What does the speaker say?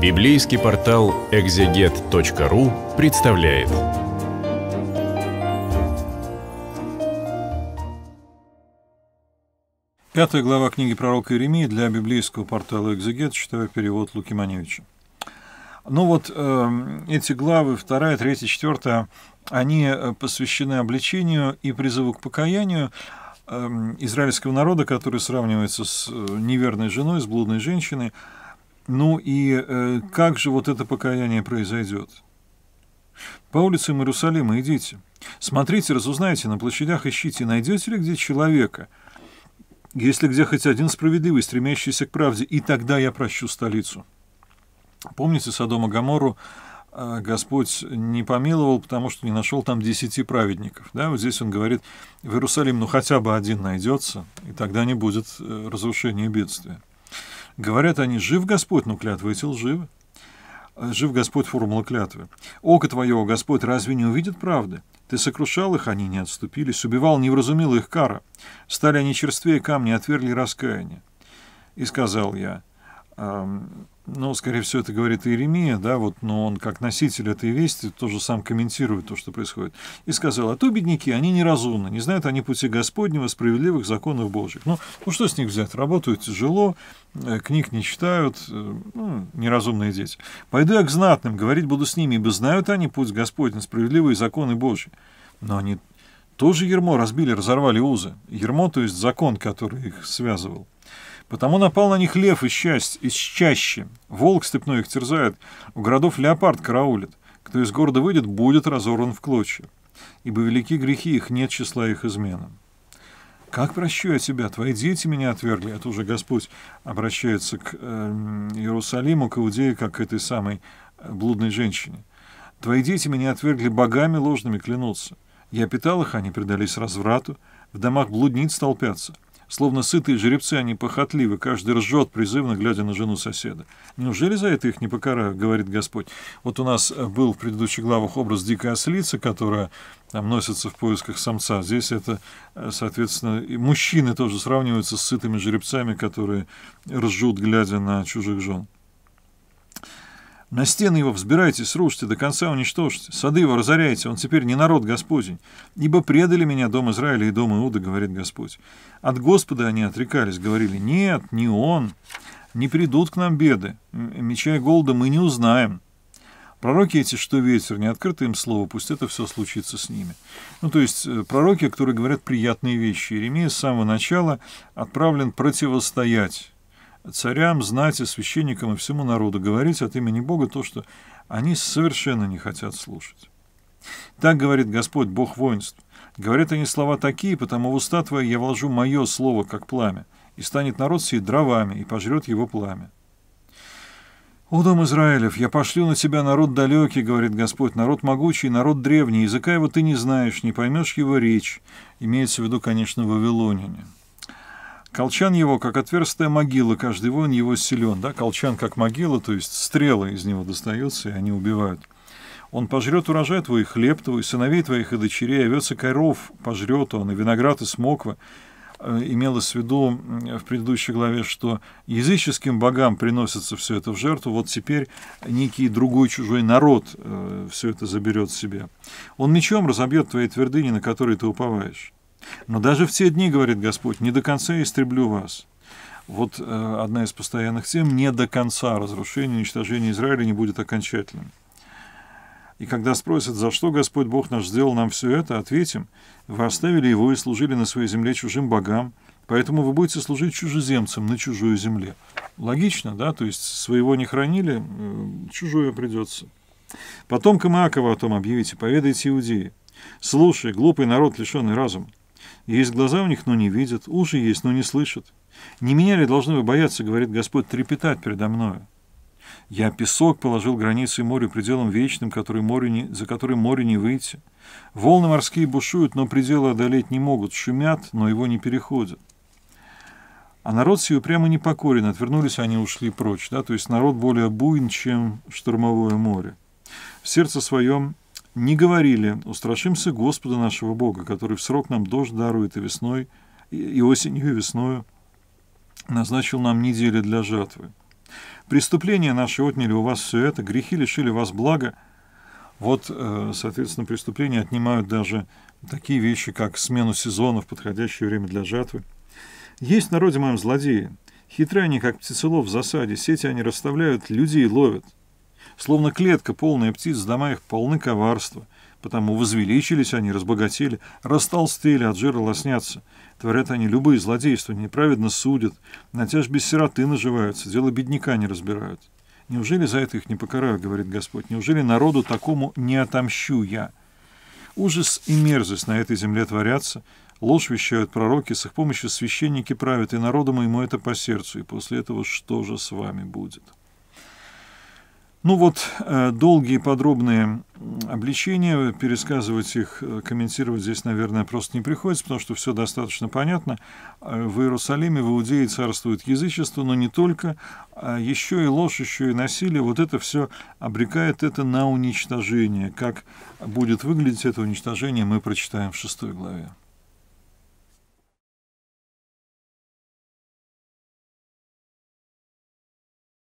Библейский портал экзегет.ру представляет. Пятая глава книги пророка Иеремии для библейского портала «Экзегет», читаю перевод Луки Маневича. Ну вот э, эти главы, вторая, третья, четвертая, они э, посвящены обличению и призыву к покаянию э, израильского народа, который сравнивается с э, неверной женой, с блудной женщиной – ну и э, как же вот это покаяние произойдет? По улицам Иерусалима идите. Смотрите, разузнайте, на площадях ищите, найдете ли где человека. Если где хоть один справедливый, стремящийся к правде, и тогда я прощу столицу. Помните Содома Гамору? А, Господь не помиловал, потому что не нашел там десяти праведников. Да? Вот здесь он говорит, в Иерусалим ну хотя бы один найдется, и тогда не будет э, разрушения и бедствия. Говорят они, жив Господь, но клятвы эти лживы. А, жив Господь, формула клятвы. Око твое, Господь, разве не увидит правды? Ты сокрушал их, они не отступились, убивал, не вразумил их кара. Стали они черствее камни, отвергли раскаяние. И сказал я, эм, ну, скорее всего, это говорит Иеремия, да, вот, но он как носитель этой вести тоже сам комментирует то, что происходит. И сказал, а то бедняки, они неразумны, не знают они пути Господнего, справедливых законов Божьих. Ну, ну что с них взять? Работают тяжело, э, книг не читают, э, ну, неразумные дети. Пойду я к знатным, говорить буду с ними, ибо знают они путь Господень, справедливые законы Божьи. Но они тоже ермо разбили, разорвали узы. Ермо, то есть закон, который их связывал. Потому напал на них лев из, часть, из счаще Волк степной их терзает, у городов леопард караулит. Кто из города выйдет, будет разорван в клочья. Ибо велики грехи их, нет числа их изменам. «Как прощу я тебя? Твои дети меня отвергли». Это а уже Господь обращается к э, Иерусалиму, к Иудее, как к этой самой э, блудной женщине. «Твои дети меня отвергли богами ложными, клянутся. Я питал их, они предались разврату, в домах блудниц толпятся». Словно сытые жеребцы, они похотливы, каждый ржет, призывно глядя на жену соседа. «Неужели за это их не покараю?» — говорит Господь. Вот у нас э, был в предыдущих главах образ дикой ослицы, которая там носится в поисках самца. Здесь это, э, соответственно, и мужчины тоже сравниваются с сытыми жеребцами, которые ржут, глядя на чужих жен. На стены его взбирайте, срушите, до конца уничтожьте. Сады его разоряйте, он теперь не народ Господень. Ибо предали меня дом Израиля и дом Иуда, говорит Господь. От Господа они отрекались, говорили, нет, не он, не придут к нам беды, меча и голода мы не узнаем. Пророки эти, что ветер, не открыто им слово, пусть это все случится с ними. Ну, то есть э, пророки, которые говорят приятные вещи. Иеремия с самого начала отправлен противостоять царям, знати, священникам и всему народу говорить от имени Бога то, что они совершенно не хотят слушать. Так говорит Господь, Бог воинств. Говорят они слова такие, потому в уста твои я вложу мое слово, как пламя, и станет народ сей дровами, и пожрет его пламя. «О, дом Израилев, я пошлю на тебя народ далекий, — говорит Господь, — народ могучий, народ древний, языка его ты не знаешь, не поймешь его речь». Имеется в виду, конечно, вавилоняне. Колчан его, как отверстая могила, каждый воин его силен. Да? Колчан как могила, то есть стрелы из него достаются, и они убивают. Он пожрет урожай твой, хлеб твой, сыновей твоих и дочерей, овец и коров пожрет он, и виноград и смоква. Э, имелось в виду в предыдущей главе, что языческим богам приносится все это в жертву, вот теперь некий другой чужой народ э, все это заберет себе. Он мечом разобьет твои твердыни, на которые ты уповаешь. Но даже в те дни, говорит Господь, не до конца истреблю вас. Вот э, одна из постоянных тем, не до конца разрушение, уничтожение Израиля не будет окончательным. И когда спросят, за что Господь Бог наш сделал нам все это, ответим, вы оставили его и служили на своей земле чужим богам, поэтому вы будете служить чужеземцам на чужой земле. Логично, да? То есть своего не хранили, э, чужое придется. Потомкам Иакова о том объявите, поведайте иудеи. Слушай, глупый народ, лишенный разума, есть глаза у них, но не видят, уши есть, но не слышат. Не меня ли должны вы бояться, говорит Господь, трепетать передо мною? Я песок положил границей морю пределом вечным, который море не, за который море не выйти. Волны морские бушуют, но пределы одолеть не могут, шумят, но его не переходят. А народ сию прямо не покорен, отвернулись они ушли прочь. Да? То есть народ более буин, чем штормовое море. В сердце своем не говорили, устрашимся Господа нашего Бога, который в срок нам дождь дарует и весной, и осенью, и весною назначил нам недели для жатвы. Преступления наши отняли у вас все это, грехи лишили вас блага. Вот, э, соответственно, преступления отнимают даже такие вещи, как смену сезонов, подходящее время для жатвы. Есть в народе моем злодеи. Хитрые они, как птицелов в засаде, сети они расставляют, людей ловят – Словно клетка, полная птиц, дома их полны коварства. Потому возвеличились они, разбогатели, растолстели, от жира лоснятся. Творят они любые злодейства, неправедно судят, на тяж без сироты наживаются, дело бедняка не разбирают. Неужели за это их не покараю, говорит Господь? Неужели народу такому не отомщу я? Ужас и мерзость на этой земле творятся, Ложь вещают пророки, с их помощью священники правят, и народу моему это по сердцу, и после этого что же с вами будет?» Ну вот, э, долгие подробные обличения, пересказывать их, э, комментировать здесь, наверное, просто не приходится, потому что все достаточно понятно. Э, в Иерусалиме, в Иудее царствует язычество, но не только. А еще и ложь, еще и насилие. Вот это все обрекает это на уничтожение. Как будет выглядеть это уничтожение, мы прочитаем в шестой главе.